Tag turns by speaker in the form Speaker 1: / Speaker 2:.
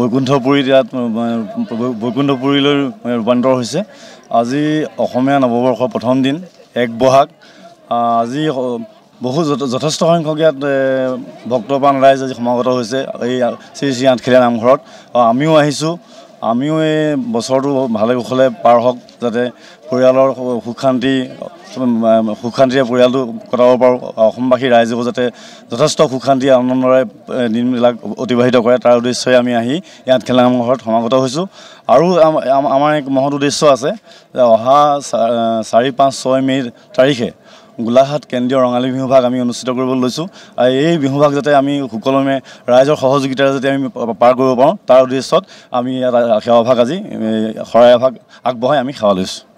Speaker 1: বৈকুণ্ঠপুৰী ইয়াত বৈকুণ্ঠপুৰীলৈ ৰূপান্তৰ হৈছে আজি অসমীয়া নৱবৰ্ষৰ প্ৰথম দিন এক বহাগ আজি বহু যথেষ্ট সংখ্যক ইয়াত ভক্তপ্ৰাণ ৰাইজ আজি সমাগত হৈছে এই শ্ৰী শ্ৰী আঠখেলীয়া নামঘৰত আমিও আহিছোঁ আমিও এই বছৰটো ভালে কুশলে পাৰ হওক যাতে পৰিয়ালৰ সুখ শান্তি সুখ শান্তিৰে পৰিয়ালটো কটাব পাৰোঁ অসমবাসী ৰাইজকো যাতে যথেষ্ট সুখ শান্তি আনন্দৰে দিনবিলাক অতিবাহিত কৰে তাৰ উদ্দেশ্যই আমি আহি ইয়াত খেলা খেলাঘৰত সমাগত হৈছোঁ আৰু আমাৰ এক মহৎ উদ্দেশ্য আছে যে অহা চাৰি পাঁচ ছয় মে'ৰ তাৰিখে গোলাঘাট কেন্দ্রীয় রঙালী বিহুভাগ আমি অনুষ্ঠিত করবল লৈছো আর এই বিহুভাগ যাতে আমি সুকলমে রাইজর সহযোগিতার যাতে আমি পার করব পাৰো তাৰ উদ্দেশ্যত আমি সেবাভাগ আজি শৰাই ভাগ আগবহাই আমি সেবা
Speaker 2: লৈছো